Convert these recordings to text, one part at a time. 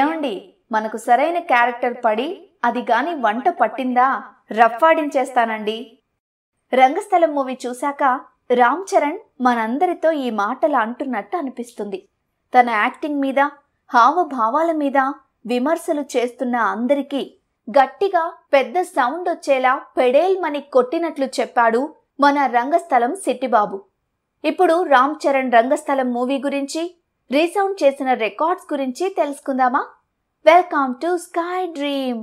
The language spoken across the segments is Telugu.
ఏమండి మనకు సరైన క్యారెక్టర్ పడి అది గాని వంట పట్టిందా రఫ్ఫాడించేస్తానండి రంగస్థలం మూవీ చూశాక రామ్ చరణ్ మనందరితో ఈ మాటలు అంటున్నట్టు అనిపిస్తుంది తన యాక్టింగ్ మీద హావభావాల మీద విమర్శలు చేస్తున్న అందరికీ గట్టిగా పెద్ద సౌండ్ వచ్చేలా పెడేల్ మని కొట్టినట్లు చెప్పాడు మన రంగస్థలం సిట్టిబాబు ఇప్పుడు రామ్ చరణ్ రంగస్థలం మూవీ గురించి రీసౌండ్ చేసిన రికార్డ్స్ గురించి తెలుసుకుందామా welcome to sky dream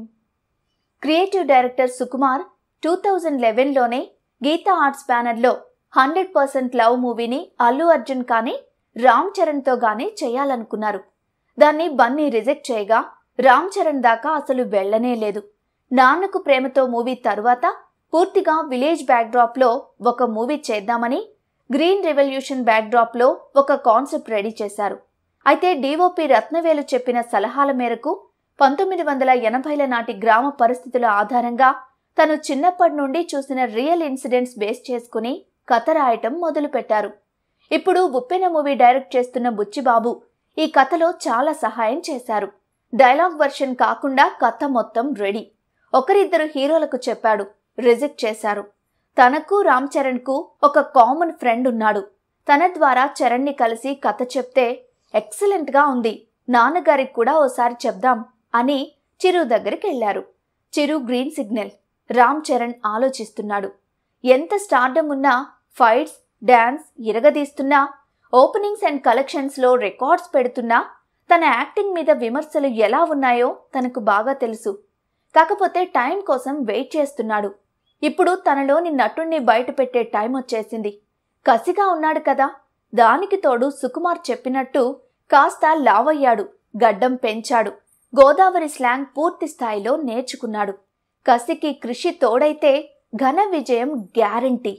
creative director Sukumar two thousand లెవెన్లోనే గీతా ఆర్ట్స్ బ్యానర్లో హండ్రెడ్ పర్సెంట్ లవ్ మూవీని అల్లు అర్జున్ కానీ రామ్ చరణ్తో కానీ చేయాలనుకున్నారు దాన్ని బన్నీ రిజెక్ట్ చేయగా రామ్ చరణ్ దాకా అసలు వెళ్లనే లేదు నాన్నకు ప్రేమతో మూవీ తరువాత పూర్తిగా విలేజ్ బ్యాక్డ్రాప్లో ఒక మూవీ చేద్దామని గ్రీన్ రెవల్యూషన్ బ్యాక్డ్రాప్లో ఒక కాన్సెప్ట్ రెడీ చేశారు అయితే డిఓపి రత్నవేలు చెప్పిన సలహాల మేరకు పంతొమ్మిది వందల ఎనభైల నాటి గ్రామ పరిస్థితుల ఆధారంగా తను చిన్నప్పటి నుండి చూసిన రియల్ ఇన్సిడెంట్స్ బేస్ చేసుకుని కథ రాయటం మొదలుపెట్టారు ఇప్పుడు ఉప్పెన మూవీ డైరెక్ట్ చేస్తున్న బుచ్చిబాబు ఈ కథలో చాలా సహాయం చేశారు డైలాగ్ వర్షన్ కాకుండా కథ మొత్తం రెడీ ఒకరిద్దరు హీరోలకు చెప్పాడు రిజెక్ట్ చేశారు తనకు రామ్ చరణ్కు ఒక కామన్ ఫ్రెండ్ ఉన్నాడు తన ద్వారా చరణ్ని కలిసి కథ చెప్తే ఎక్సలెంట్గా ఉంది నాన్నగారికి కూడా ఓసారి చెప్దాం అని చిరు దగ్గరికి వెళ్లారు చిరు గ్రీన్ సిగ్నల్ రామ్ చరణ్ ఆలోచిస్తున్నాడు ఎంత స్టార్డమ్ ఉన్నా ఫైట్స్ డ్యాన్స్ ఇరగదీస్తున్నా ఓపెనింగ్స్ అండ్ కలెక్షన్స్లో రికార్డ్స్ పెడుతున్నా తన యాక్టింగ్ మీద విమర్శలు ఎలా ఉన్నాయో తనకు బాగా తెలుసు కాకపోతే టైం కోసం వెయిట్ చేస్తున్నాడు ఇప్పుడు తనలోని నటుణ్ణి బయటపెట్టే టైం వచ్చేసింది కసిగా ఉన్నాడు కదా దానికి తోడు సుకుమార్ చెప్పినట్టు కాస్త లావయ్యాడు గడ్డం పెంచాడు గోదావరి స్లాంగ్ పూర్తి స్థాయిలో నేర్చుకున్నాడు కసికి కృషి తోడైతే ఘన విజయం గ్యారంటీ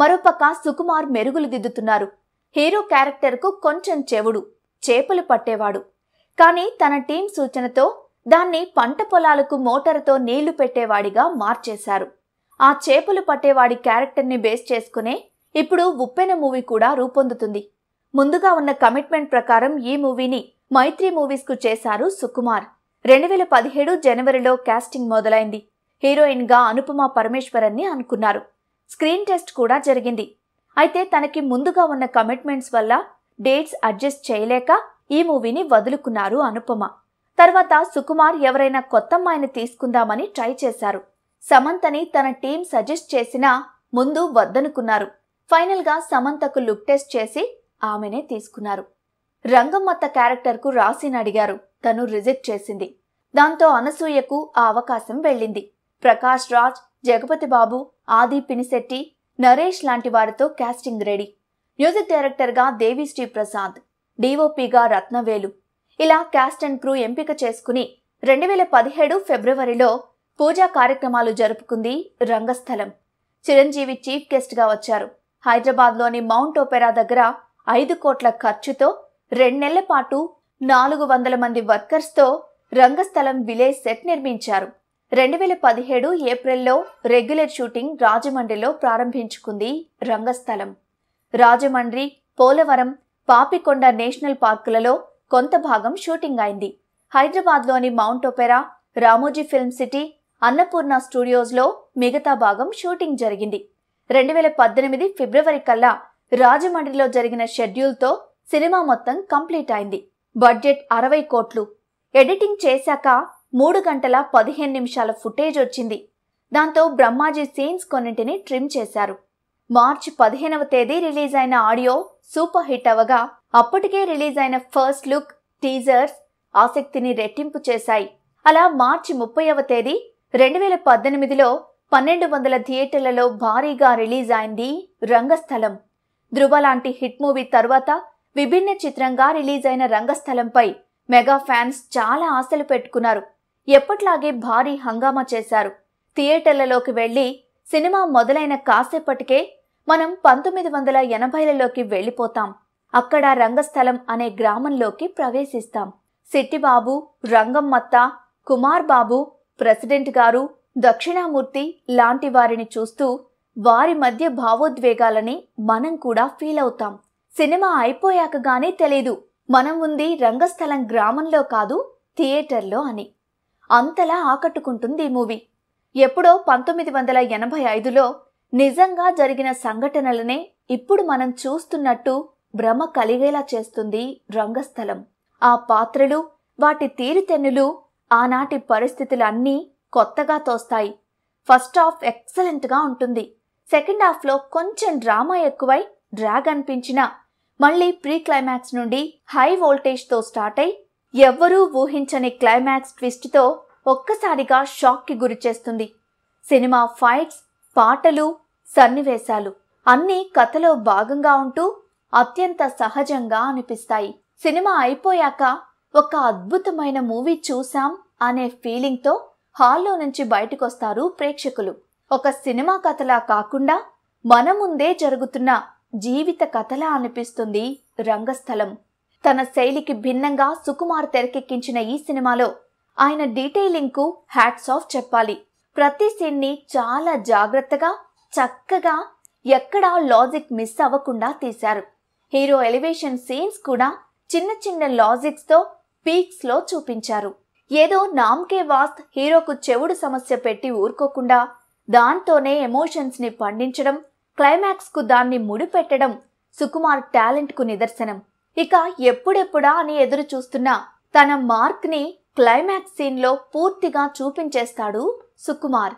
మరోపక్క సుకుమార్ మెరుగులు దిద్దుతున్నారు హీరో క్యారెక్టర్కు కొంచెం చెవుడు చేపలు పట్టేవాడు కానీ తన టీం సూచనతో దాన్ని పంట పొలాలకు మోటారుతో నీళ్లు పెట్టేవాడిగా మార్చేశారు ఆ చేపలు పట్టేవాడి క్యారెక్టర్ని బేస్ చేసుకునే ఇప్పుడు ఉప్పెన మూవీ కూడా రూపొందుతుంది ముందుగా ఉన్న కమిట్మెంట్ ప్రకారం ఈ మూవీని మైత్రి మూవీస్కు చేశారు సుకుమార్ రెండు వేల పదిహేడు జనవరిలో క్యాస్టింగ్ మొదలైంది హీరోయిన్గా అనుపమ పరమేశ్వరన్ని అనుకున్నారు స్క్రీన్ టెస్ట్ కూడా జరిగింది అయితే తనకి ముందుగా ఉన్న కమిట్మెంట్స్ వల్ల డేట్స్ అడ్జస్ట్ చేయలేక ఈ మూవీని వదులుకున్నారు అనుపమ తర్వాత సుకుమార్ ఎవరైనా కొత్త అమ్మాయిని తీసుకుందామని ట్రై చేశారు సమంతని తన టీం సజెస్ట్ చేసినా ముందు వద్దనుకున్నారు ఫైనల్గా సమంతకు లుక్ టెస్ట్ చేసి ఆమెనే తీసుకున్నారు రంగమ్మత్త క్యారెక్టర్కు రాసిని అడిగారు తను రిజెక్ట్ చేసింది దాంతో అనసూయకు ఆ అవకాశం వెళ్ళింది ప్రకాష్ రాజ్ జగపతి బాబు ఆది పినిశెట్టి నరేష్ లాంటి వారితో కాస్టింగ్ రెడీ మ్యూజిక్ డైరెక్టర్గా దేవిశ్రీ ప్రసాద్ డిఓపిగా రత్నవేలు ఇలా క్యాస్ట్ అండ్ క్రూ ఎంపిక చేసుకుని రెండు వేల పదిహేడు ఫిబ్రవరిలో పూజా కార్యక్రమాలు జరుపుకుంది రంగస్థలం చిరంజీవి చీఫ్ గెస్ట్గా వచ్చారు హైదరాబాద్లోని మౌంట్ ఓపెరా దగ్గర ఐదు కోట్ల ఖర్చుతో రెండెళ్ల పాటు నాలుగు వందల మంది వర్కర్స్తో రంగస్థలం విలేజ్ సెట్ నిర్మించారు రెండు వేల పదిహేడు ఏప్రిల్లో రెగ్యులర్ షూటింగ్ రాజమండ్రిలో ప్రారంభించుకుంది రంగస్థలం రాజమండ్రి పోలవరం పాపికొండ నేషనల్ పార్కులలో కొంత భాగం షూటింగ్ అయింది హైదరాబాద్లోని Mount Opera Ramoji film city Annapurna స్టూడియోస్లో మిగతా భాగం షూటింగ్ జరిగింది రెండు వేల పద్దెనిమిది ఫిబ్రవరి కల్లా రాజమండ్రిలో జరిగిన షెడ్యూల్తో సినిమా మొత్తం కంప్లీట్ అయింది బడ్జెట్ అరవై కోట్లు ఎడిటింగ్ చేశాక మూడు గంటల పదిహేను నిమిషాల ఫుటేజ్ వచ్చింది దాంతో బ్రహ్మాజీ సీన్స్ కొన్నింటిని ట్రిమ్ చేశారు మార్చి పదిహేనవ తేదీ రిలీజ్ అయిన ఆడియో సూపర్ హిట్ అవగా అప్పటికే రిలీజ్ అయిన ఫస్ట్ లుక్ టీజర్స్ ఆసక్తిని రెట్టింపు చేశాయి అలా మార్చి ముప్పైవ తేదీ రెండు వేల పద్దెనిమిదిలో పన్నెండు వందల థియేటర్లలో భారీగా రిలీజ్ అయింది రంగస్థలం ధృవ లాంటి హిట్ మూవీ తర్వాత విభిన్న చిత్రంగా రిలీజ్ అయిన రంగస్థలంపై మెగా ఫ్యాన్స్ చాలా ఆశలు పెట్టుకున్నారు ఎప్పట్లాగే భారీ హంగామా చేశారు థియేటర్లలోకి వెళ్ళి సినిమా మొదలైన కాసేపటికే మనం పంతొమ్మిది వందల ఎనభైలలోకి వెళ్ళిపోతాం అక్కడ రంగస్థలం అనే గ్రామంలోకి ప్రవేశిస్తాం సిట్టిబాబు రంగమ్మత్త కుమార్ బాబు ప్రెసిడెంట్ గారు దక్షిణామూర్తి లాంటి వారిని చూస్తూ వారి మధ్య భావోద్వేగాలని మనం కూడా ఫీల్ అవుతాం సినిమా అయిపోయాక గానే తెలీదు మనం ఉంది రంగస్థలం గ్రామంలో కాదు థియేటర్లో అని అంతలా ఆకట్టుకుంటుంది ఈ మూవీ ఎప్పుడో పంతొమ్మిది వందల ఎనభై ఐదులో నిజంగా జరిగిన సంఘటనలనే ఇప్పుడు మనం చూస్తున్నట్టు భ్రమ కలిగేలా చేస్తుంది రంగస్థలం ఆ పాత్రలు వాటి తీరుతెన్నులు ఆనాటి పరిస్థితులన్నీ కొత్తగా తోస్తాయి ఫస్ట్ హాఫ్ ఎక్సలెంట్గా ఉంటుంది సెకండ్ హాఫ్లో కొంచెం డ్రామా ఎక్కువై డ్రాగ్ అనిపించినా మళ్ళీ ప్రీ క్లైమాక్స్ నుండి హై వోల్టేజ్తో స్టార్ట్ అయి ఎవ్వరూ ఊహించని క్లైమాక్స్ ట్విస్ట్తో ఒక్కసారిగా షాక్కి గురిచేస్తుంది సినిమా ఫైట్స్ పాటలు సన్నివేశాలు అన్నీ కథలో భాగంగా ఉంటూ అత్యంత సహజంగా అనిపిస్తాయి సినిమా అయిపోయాక ఒక అద్భుతమైన మూవీ చూశాం అనే ఫీలింగ్తో హాల్లో నుంచి బయటకొస్తారు ప్రేక్షకులు ఒక సినిమా కథలా కాకుండా మన ముందే జరుగుతున్న జీవిత కథలా అనిపిస్తుంది రంగస్థలం తన శైలికి భిన్నంగా సుకుమార్ తెరకెక్కించిన ఈ సినిమాలో ఆయన డీటెయిలింగ్కు హ్యాట్స్ ఆఫ్ చెప్పాలి ప్రతి సీన్ని చాలా జాగ్రత్తగా చక్కగా ఎక్కడా లాజిక్ మిస్ అవ్వకుండా తీశారు హీరో ఎలివేషన్ సీన్స్ కూడా చిన్న చిన్న లాజిక్స్తో లో చూపించారు ఏదో నామ్కే వాస్త్ హీరోకు చెవుడు సమస్య పెట్టి ఊరుకోకుండా దాంతోనే ఎమోషన్స్ని పండించడం క్లైమాక్స్కు దాన్ని ముడిపెట్టడం సుకుమార్ టాలెంట్కు నిదర్శనం ఇక ఎప్పుడెప్పుడా అని ఎదురు చూస్తున్నా తన మార్క్ని క్లైమాక్స్ సీన్లో పూర్తిగా చూపించేస్తాడు సుకుమార్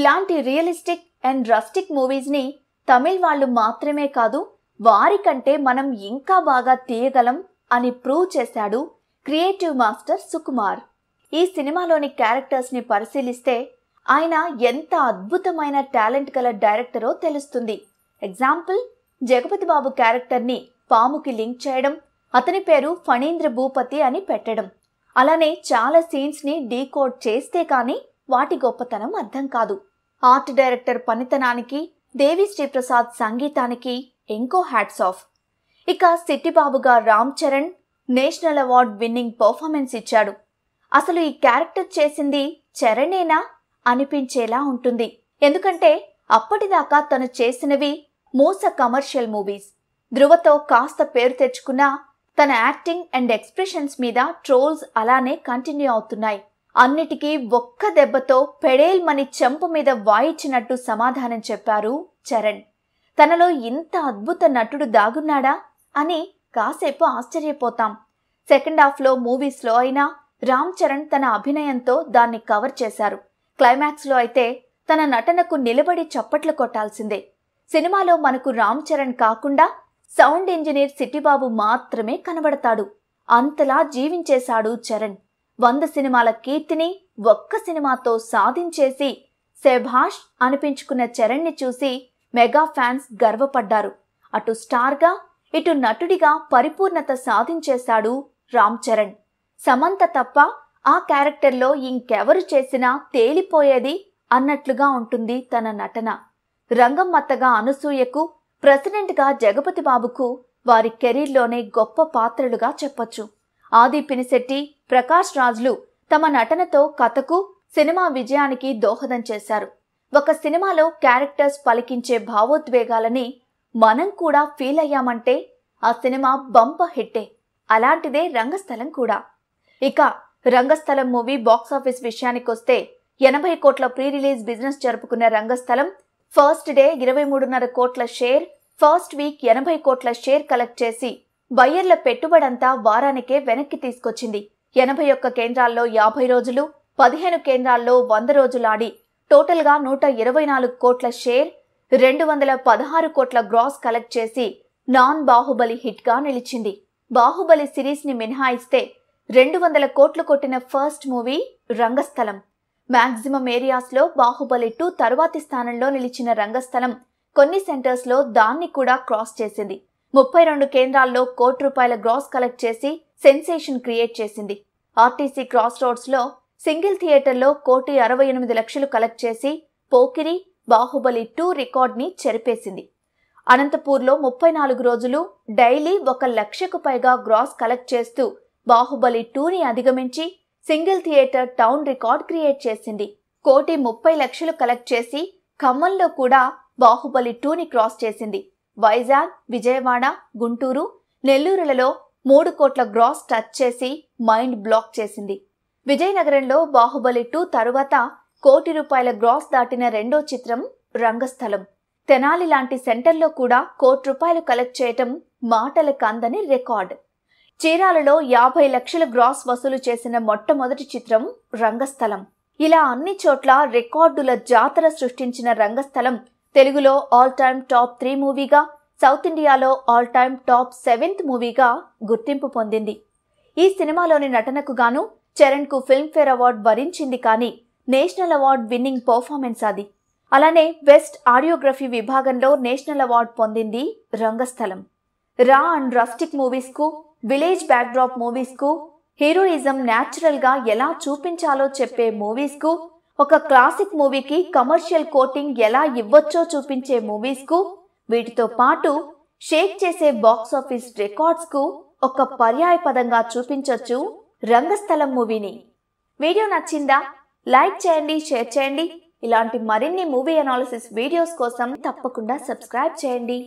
ఇలాంటి రియలిస్టిక్ అండ్ రస్టిక్ మూవీస్ని తమిళ్ వాళ్ళు మాత్రమే కాదు వారికంటే మనం ఇంకా బాగా తీయగలం అని ప్రూవ్ చేశాడు క్రియేటివ్ మాస్టర్ సుకుమార్ ఈ సినిమాలోని క్యారెక్టర్స్ని పరిశీలిస్తే ఆయన ఎంత అద్భుతమైన టాలెంట్ గల డైరెక్టరో తెలుస్తుంది ఎగ్జాంపుల్ జగపతి బాబు క్యారెక్టర్ని పాముకి లింక్ చేయడం అతని పేరు ఫణీంద్ర భూపతి అని పెట్టడం అలానే చాలా సీన్స్ని డీకోడ్ చేస్తే కానీ వాటి గొప్పతనం అర్థం కాదు ఆర్ట్ డైరెక్టర్ పనితనానికి దేవి శ్రీప్రసాద్ సంగీతానికి ఇంకో హ్యాట్స్ ఆఫ్ ఇక సిట్టిబాబుగా Ram Charan national award winning performance ఇచ్చాడు అసలు ఈ క్యారెక్టర్ చేసింది చరణేనా అనిపించేలా ఉంటుంది ఎందుకంటే అప్పటిదాకా తను చేసినవి మూస కమర్షియల్ మూవీస్ ధృవతో కాస్త పేరు తెచ్చుకున్నా తన యాక్టింగ్ అండ్ ఎక్స్ప్రెషన్స్ మీద ట్రోల్స్ అలానే కంటిన్యూ అవుతున్నాయి అన్నిటికీ ఒక్క దెబ్బతో పెడేల్ మని చెంపు మీద వాయిచ్చినట్టు సమాధానం చెప్పారు చరణ్ తనలో ఇంత అద్భుత నటుడు దాగున్నాడా అని కాసేపు ఆశ్చర్యపోతాం సెకండ్ హాఫ్లో మూవీ అయినా రామ్ చరణ్ తన అభినయంతో దాన్ని కవర్ చేశారు క్లైమాక్స్లో అయితే తన నటనకు నిలబడి చప్పట్లు కొట్టాల్సిందే సినిమాలో మనకు రామ్ చరణ్ కాకుండా సౌండ్ ఇంజనీర్ సిటిబాబు మాత్రమే కనబడతాడు అంతలా జీవించేశాడు చరణ్ వంద సినిమాల కీర్తిని ఒక్క సినిమాతో సాధించేసి సెభాష్ అనిపించుకున్న చరణ్ని చూసి మెగా ఫ్యాన్స్ గర్వపడ్డారు అటు స్టార్గా ఇటు నటుడిగా పరిపూర్ణత సాధించేశాడు రామ్ చరణ్ సమంత తప్ప ఆ క్యారెక్టర్లో ఇంకెవరు చేసినా తేలిపోయేది అన్నట్లుగా ఉంటుంది తన నటన రంగమ్మత్తగా అనసూయకు ప్రెసిడెంట్గా జగపతి బాబుకు వారి కెరీర్లోనే గొప్ప పాత్రలుగా చెప్పొచ్చు ఆది పినిశెట్టి ప్రకాష్ రాజ్లు తమ నటనతో కథకు సినిమా విజయానికి దోహదం చేశారు ఒక సినిమాలో క్యారెక్టర్స్ పలికించే భావోద్వేగాలని మనం కూడా ఫీల్ అయ్యామంటే ఆ సినిమా బంప హిట్టే అలాంటిదే రంగస్థలం కూడా ఇక రంగస్థలం మూవీ బాక్సాఫీస్ విషయానికొస్తే ఎనభై కోట్ల ప్రీ రిలీజ్ బిజినెస్ జరుపుకున్న రంగస్థలం ఫస్ట్ డే ఇరవై మూడున్నర కోట్ల షేర్ ఫస్ట్ వీక్ ఎనభై కోట్ల షేర్ కలెక్ట్ చేసి బయ్యర్ల పెట్టుబడంతా వారానికే వెనక్కి తీసుకొచ్చింది ఎనభై ఒక్క కేంద్రాల్లో యాభై రోజులు పదిహేను కేంద్రాల్లో వంద రోజులాడి టోటల్గా నూట ఇరవై నాలుగు కోట్ల షేర్ రెండు వందల పదహారు కోట్ల గ్రాస్ కలెక్ట్ చేసి నాన్ బాహుబలి హిట్గా నిలిచింది బాహుబలి సిరీస్ని మినహాయిస్తే రెండు వందల కోట్లు కొట్టిన ఫస్ట్ మూవీ రంగస్థలం మ్యాక్సిమం ఏరియాస్లో బాహుబలి టూ తరువాతి స్థానంలో నిలిచిన రంగస్థలం కొన్ని సెంటర్స్లో దాన్ని కూడా క్రాస్ చేసింది ముప్పై రెండు కేంద్రాల్లో కోటి రూపాయల గ్రాస్ కలెక్ట్ చేసి సెన్సేషన్ క్రియేట్ చేసింది ఆర్టీసీ క్రాస్ రోడ్స్లో సింగిల్ థియేటర్లో కోటి అరవై ఎనిమిది లక్షలు కలెక్ట్ చేసి పోకిరి బాహుబలి టూ రికార్డ్ని చెరిపేసింది అనంతపూర్లో ముప్పై నాలుగు రోజులు డైలీ ఒక లక్షకు పైగా గ్రాస్ కలెక్ట్ చేస్తూ బాహుబలి టూని అధిగమించి single theatre town record create చేసింది కోటి ముప్పై లక్షలు కలెక్ట్ చేసి ఖమ్మంలో కూడా బాహుబలి టూని క్రాస్ చేసింది వైజాగ్ విజయవాడ గుంటూరు నెల్లూరులలో మూడు కోట్ల గ్రాస్ టచ్ చేసి మైండ్ బ్లాక్ చేసింది విజయనగరంలో బాహుబలి టూ తరువాత కోటి రూపాయల గ్రాస్ దాటిన రెండో చిత్రం రంగస్థలం తెనాలి లాంటి సెంటర్లో కూడా కోటి రూపాయలు కలెక్ట్ చేయటం మాటల కందని రికార్డ్ చీరాలలో యాభై లక్షల గ్రాస్ వసూలు చేసిన మొట్టమొదటి చిత్రం రంగస్థలం ఇలా అన్ని చోట్ల రికార్డుల జాతర సృష్టించిన రంగస్థలం తెలుగులో ఆల్ టైమ్ టాప్ త్రీ మూవీగా సౌత్ ఇండియాలో ఆల్ టైమ్ టాప్ సెవెంత్ మూవీగా గుర్తింపు పొందింది ఈ సినిమాలోని నటనకు గాను చరణ్కు ఫిల్మ్ఫేర్ అవార్డు వరించింది కానీ నేషనల్ అవార్డ్ విన్నింగ్ పర్ఫార్మెన్స్ అది అలానే బెస్ట్ ఆడియోగ్రఫీ విభాగంలో నేషనల్ అవార్డ్ పొందింది రంగస్థలం రా అండ్ రఫ్టిక్ మూవీస్కు విలేజ్ బ్యాక్డ్రాప్ మూవీస్కు హీరోయిజం న్యాచురల్గా ఎలా చూపించాలో చెప్పే మూవీస్కు ఒక క్లాసిక్ మూవీకి కమర్షియల్ కోటింగ్ ఎలా ఇవ్వచ్చో చూపించే మూవీస్కు వీటితో పాటు షేక్ చేసే బాక్సాఫీస్ రికార్డ్స్కు ఒక పర్యాయపదంగా చూపించొచ్చు రంగస్థలం మూవీని వీడియో నచ్చిందా లైక్ చేయండి షేర్ చేయండి ఇలాంటి మరిన్ని మూవీ అనాలిసిస్ వీడియోస్ కోసం తప్పకుండా సబ్స్క్రైబ్ చేయండి